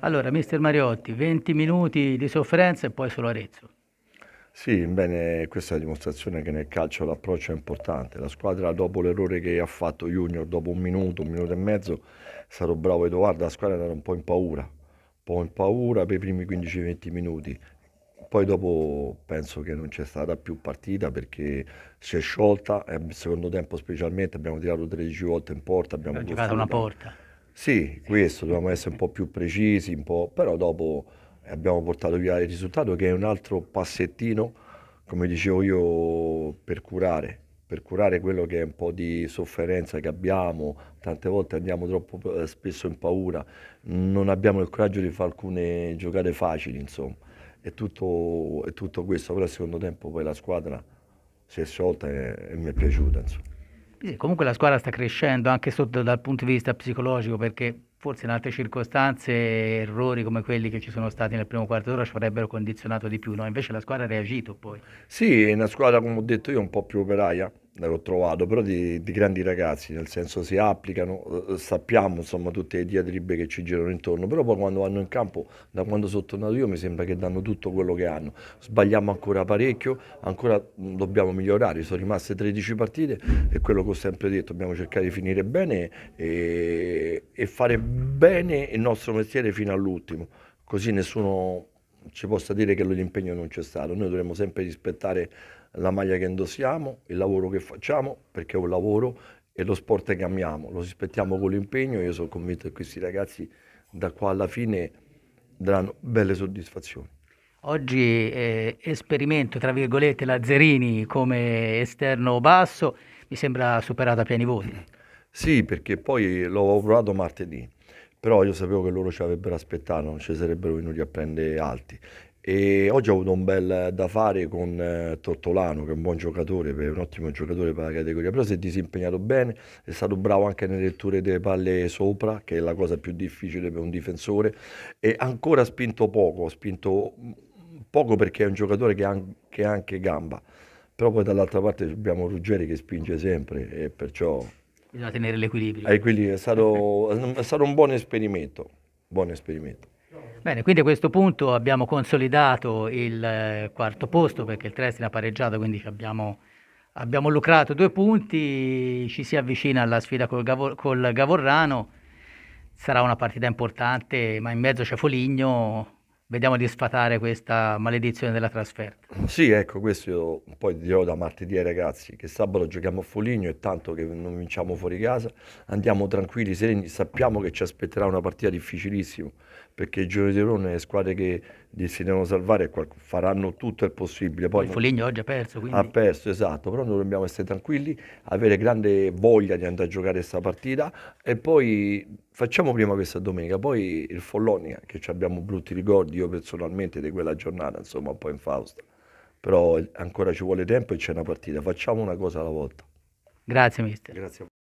Allora, mister Mariotti, 20 minuti di sofferenza e poi solo Arezzo. Sì, bene, questa è la dimostrazione che nel calcio l'approccio è importante. La squadra dopo l'errore che ha fatto Junior, dopo un minuto, un minuto e mezzo, è stato bravo Edoardo, la squadra era un po' in paura, un po' in paura per i primi 15-20 minuti. Poi dopo penso che non c'è stata più partita perché si è sciolta e secondo tempo specialmente abbiamo tirato 13 volte in porta. abbiamo giocato una porta sì, questo, dobbiamo essere un po' più precisi, po', però dopo abbiamo portato via il risultato che è un altro passettino, come dicevo io, per curare, per curare quello che è un po' di sofferenza che abbiamo, tante volte andiamo troppo eh, spesso in paura, non abbiamo il coraggio di fare alcune giocate facili, insomma. È tutto, è tutto questo, però al secondo tempo poi la squadra si è sciolta e, e mi è piaciuta, insomma. Eh, comunque la squadra sta crescendo anche sotto dal punto di vista psicologico perché forse in altre circostanze errori come quelli che ci sono stati nel primo quarto d'ora ci avrebbero condizionato di più, no? invece la squadra ha reagito poi. Sì, è una squadra come ho detto io un po' più operaia, eh, l'ho trovato, però di, di, grandi ragazzi, nel senso si applicano, eh, eh, sappiamo insomma tutte le diatribe che ci girano intorno, però poi quando vanno in campo, da quando sono tornato io mi sembra che danno tutto quello che hanno, sbagliamo ancora parecchio, ancora mm, dobbiamo migliorare, sono rimaste 13 partite e quello che ho sempre detto, dobbiamo cercare di finire bene e, e fare bene il nostro mestiere fino all'ultimo, così nessuno ci possa dire che l'impegno non c'è stato, noi dovremmo sempre rispettare la maglia che indossiamo, il lavoro che facciamo, perché è un lavoro, e lo sport che amiamo. Lo rispettiamo con l'impegno, io sono convinto che questi ragazzi da qua alla fine daranno belle soddisfazioni. Oggi eh, esperimento, tra virgolette, Lazzerini come esterno basso, mi sembra superata a pieni voti. Sì, perché poi l'ho provato martedì, però io sapevo che loro ci avrebbero aspettato, non ci sarebbero venuti a prendere alti. E oggi ho avuto un bel da fare con eh, Tortolano, che è un buon giocatore, un ottimo giocatore per la categoria, però si è disimpegnato bene, è stato bravo anche nelle letture delle palle sopra, che è la cosa più difficile per un difensore, e ancora ha spinto poco, ha spinto poco perché è un giocatore che ha che anche gamba, però poi dall'altra parte abbiamo Ruggeri che spinge sempre e perciò... Bisogna tenere l'equilibrio. È, è, stato, è stato un buon esperimento, buon esperimento. Bene, quindi a questo punto abbiamo consolidato il eh, quarto posto perché il Trestina ha pareggiato, quindi abbiamo, abbiamo, lucrato due punti, ci si avvicina alla sfida col, Gavor, col Gavorrano, sarà una partita importante, ma in mezzo c'è Foligno, vediamo di sfatare questa maledizione della trasferta. Sì, ecco, questo io poi dirò da martedì ai ragazzi che sabato giochiamo a Foligno e tanto che non vinciamo fuori casa, andiamo tranquilli, sereni, sappiamo che ci aspetterà una partita difficilissima perché il Giro di Rone le squadre che si devono salvare faranno tutto il possibile. Poi il Foligno oggi ha perso, quindi... Ha perso, esatto, però noi dobbiamo essere tranquilli, avere grande voglia di andare a giocare questa partita e poi facciamo prima questa domenica, poi il Follonia, che abbiamo brutti ricordi io personalmente di quella giornata, insomma un po' in Fausta, però ancora ci vuole tempo e c'è una partita, facciamo una cosa alla volta. Grazie mister. Grazie